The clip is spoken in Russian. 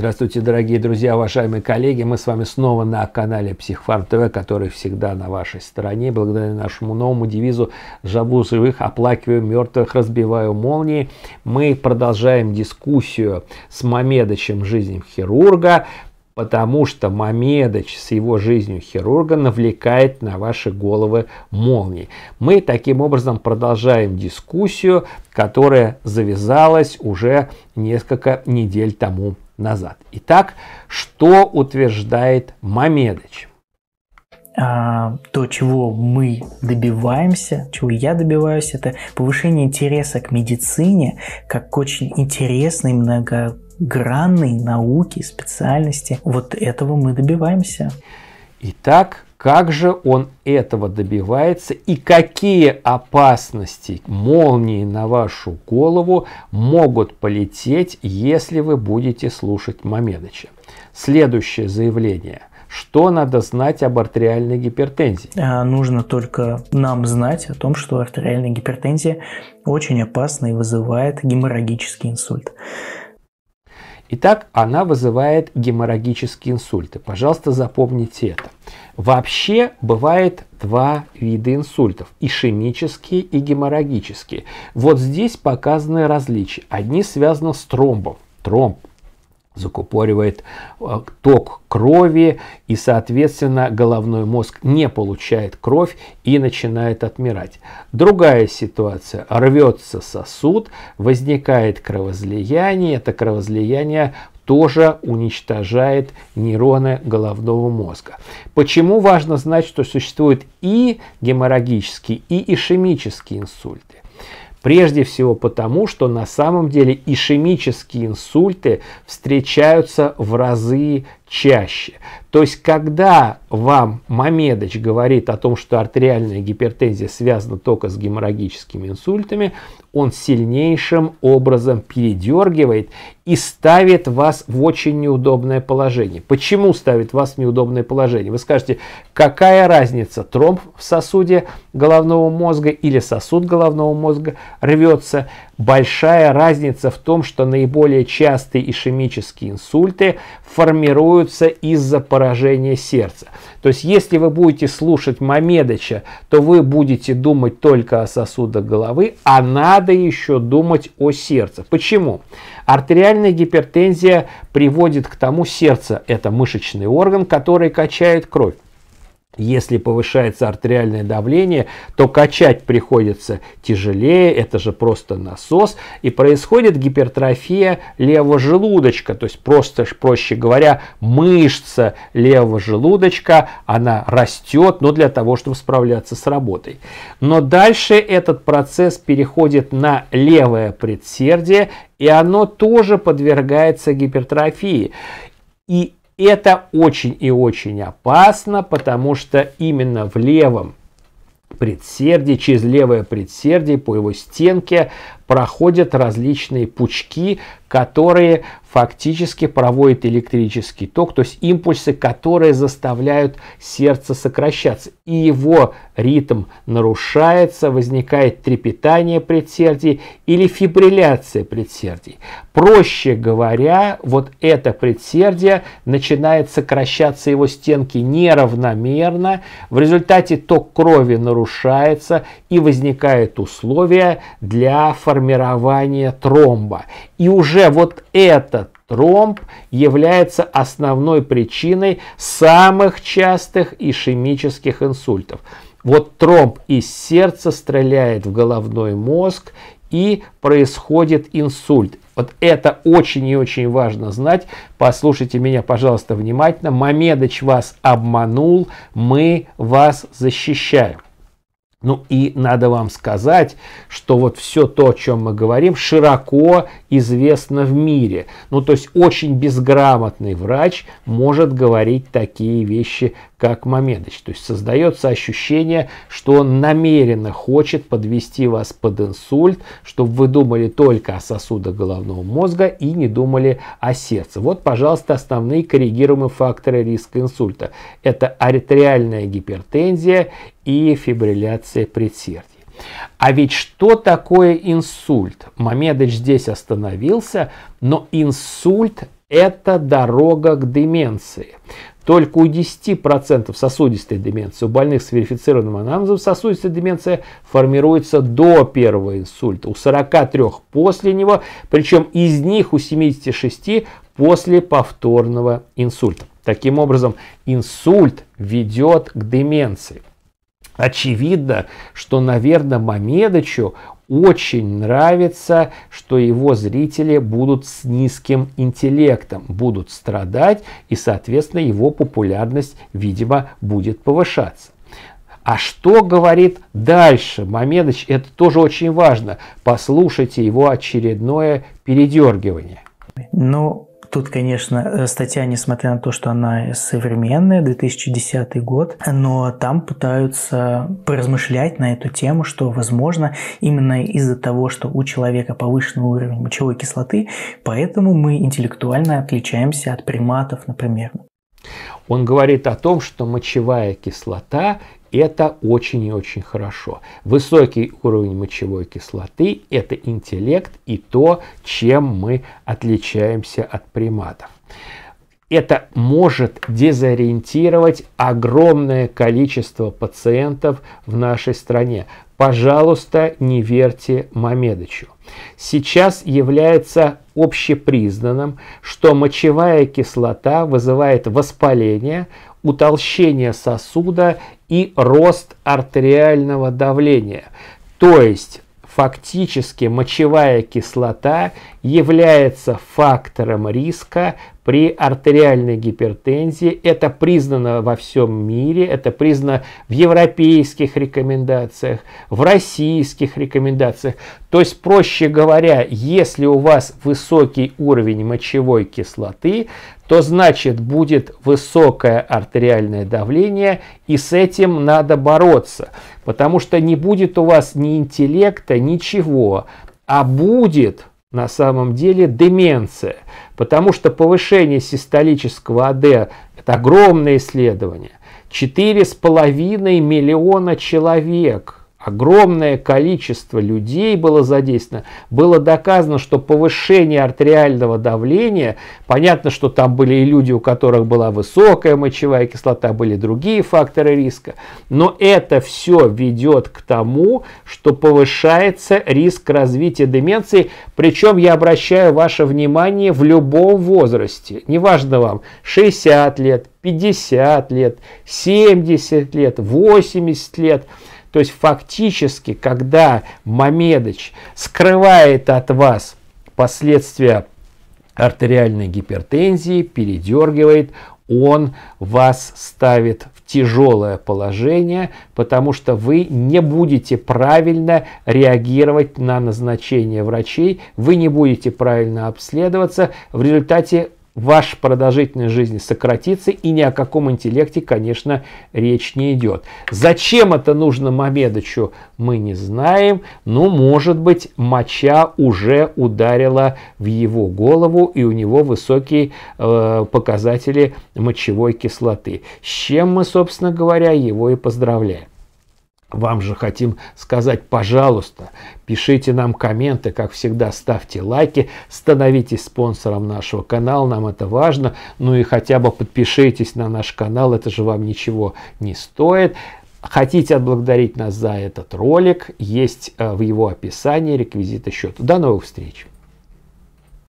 Здравствуйте, дорогие друзья, уважаемые коллеги. Мы с вами снова на канале Психфарм ТВ, который всегда на вашей стороне. Благодаря нашему новому девизу «Жабу живых, оплакиваю мертвых, разбиваю молнии». Мы продолжаем дискуссию с Мамедычем «Жизнь хирурга», потому что Мамедыч с его жизнью хирурга навлекает на ваши головы молнии. Мы таким образом продолжаем дискуссию, которая завязалась уже несколько недель тому назад. Итак, что утверждает Мамедович? А, то, чего мы добиваемся, чего я добиваюсь, это повышение интереса к медицине как к очень интересной многогранной науке, специальности. Вот этого мы добиваемся. Итак, как же он этого добивается и какие опасности молнии на вашу голову могут полететь, если вы будете слушать Мамедыча. Следующее заявление. Что надо знать об артериальной гипертензии? А, нужно только нам знать о том, что артериальная гипертензия очень опасна и вызывает геморрагический инсульт. Итак, она вызывает геморрагические инсульты. Пожалуйста, запомните это. Вообще бывает два вида инсультов – ишемические и геморрагические. Вот здесь показаны различия. Одни связаны с тромбом. Тромб закупоривает э, ток крови, и, соответственно, головной мозг не получает кровь и начинает отмирать. Другая ситуация. Рвется сосуд, возникает кровозлияние. Это кровозлияние тоже уничтожает нейроны головного мозга. Почему важно знать, что существуют и геморрагические, и ишемические инсульты? Прежде всего потому, что на самом деле ишемические инсульты встречаются в разы чаще. То есть, когда вам Мамедович говорит о том, что артериальная гипертензия связана только с геморрагическими инсультами, он сильнейшим образом передергивает и ставит вас в очень неудобное положение. Почему ставит вас в неудобное положение? Вы скажете, какая разница, тромб в сосуде головного мозга или сосуд головного мозга рвется? Большая разница в том, что наиболее частые ишемические инсульты формируют формируются из-за поражения сердца. То есть, если вы будете слушать Мамедыча, то вы будете думать только о сосудах головы, а надо еще думать о сердце. Почему? Артериальная гипертензия приводит к тому, сердце – это мышечный орган, который качает кровь если повышается артериальное давление, то качать приходится тяжелее, это же просто насос, и происходит гипертрофия левого желудочка, то есть просто, проще говоря, мышца левого желудочка, она растет, но для того, чтобы справляться с работой. Но дальше этот процесс переходит на левое предсердие, и оно тоже подвергается гипертрофии. И это очень и очень опасно, потому что именно в левом предсердии, через левое предсердие по его стенке проходят различные пучки, которые фактически проводят электрический ток, то есть импульсы, которые заставляют сердце сокращаться. И его ритм нарушается, возникает трепетание предсердий или фибрилляция предсердий. Проще говоря, вот это предсердие начинает сокращаться его стенки неравномерно, в результате ток крови нарушается и возникают условия для формирования формирование тромба. И уже вот этот тромб является основной причиной самых частых ишемических инсультов. Вот тромб из сердца стреляет в головной мозг и происходит инсульт. Вот это очень и очень важно знать. Послушайте меня, пожалуйста, внимательно. Мамедыч вас обманул, мы вас защищаем. Ну и надо вам сказать, что вот все то, о чем мы говорим, широко известно в мире. Ну то есть очень безграмотный врач может говорить такие вещи как Мамедыч. То есть создается ощущение, что он намеренно хочет подвести вас под инсульт, чтобы вы думали только о сосудах головного мозга и не думали о сердце. Вот, пожалуйста, основные коррегируемые факторы риска инсульта. Это артериальная гипертензия и фибрилляция предсердия. А ведь что такое инсульт? Мамедыч здесь остановился, но инсульт это дорога к деменции. Только у 10% сосудистой деменции, у больных с верифицированным анамнезом сосудистая деменция формируется до первого инсульта, у 43 после него, причем из них у 76 после повторного инсульта. Таким образом, инсульт ведет к деменции. Очевидно, что, наверное, Мамедычу очень нравится, что его зрители будут с низким интеллектом, будут страдать, и, соответственно, его популярность, видимо, будет повышаться. А что говорит дальше Мамедович? это тоже очень важно. Послушайте его очередное передергивание. Ну, Тут, конечно, э, статья, несмотря на то, что она современная, 2010 год, но там пытаются поразмышлять на эту тему, что, возможно, именно из-за того, что у человека повышенный уровень мочевой кислоты, поэтому мы интеллектуально отличаемся от приматов, например. Он говорит о том, что мочевая кислота это очень и очень хорошо. Высокий уровень мочевой кислоты – это интеллект и то, чем мы отличаемся от приматов это может дезориентировать огромное количество пациентов в нашей стране. Пожалуйста, не верьте Мамедычу. Сейчас является общепризнанным, что мочевая кислота вызывает воспаление, утолщение сосуда и рост артериального давления. То есть фактически мочевая кислота является фактором риска при артериальной гипертензии. Это признано во всем мире, это признано в европейских рекомендациях, в российских рекомендациях. То есть, проще говоря, если у вас высокий уровень мочевой кислоты, то значит будет высокое артериальное давление, и с этим надо бороться, потому что не будет у вас ни интеллекта, ничего, а будет на самом деле деменция, потому что повышение систолического АД – это огромное исследование. 4,5 миллиона человек – огромное количество людей было задействовано. Было доказано, что повышение артериального давления, понятно, что там были и люди, у которых была высокая мочевая кислота, были другие факторы риска, но это все ведет к тому, что повышается риск развития деменции, причем я обращаю ваше внимание в любом возрасте, неважно вам 60 лет, 50 лет, 70 лет, 80 лет – то есть фактически, когда Мамедыч скрывает от вас последствия артериальной гипертензии, передергивает, он вас ставит в тяжелое положение, потому что вы не будете правильно реагировать на назначение врачей, вы не будете правильно обследоваться, в результате ваша продолжительность жизни сократится, и ни о каком интеллекте, конечно, речь не идет. Зачем это нужно Мамедычу, мы не знаем, но, может быть, моча уже ударила в его голову, и у него высокие э, показатели мочевой кислоты, с чем мы, собственно говоря, его и поздравляем. Вам же хотим сказать, пожалуйста, пишите нам комменты, как всегда, ставьте лайки, становитесь спонсором нашего канала, нам это важно, ну и хотя бы подпишитесь на наш канал, это же вам ничего не стоит. Хотите отблагодарить нас за этот ролик, есть э, в его описании реквизиты счета. До новых встреч!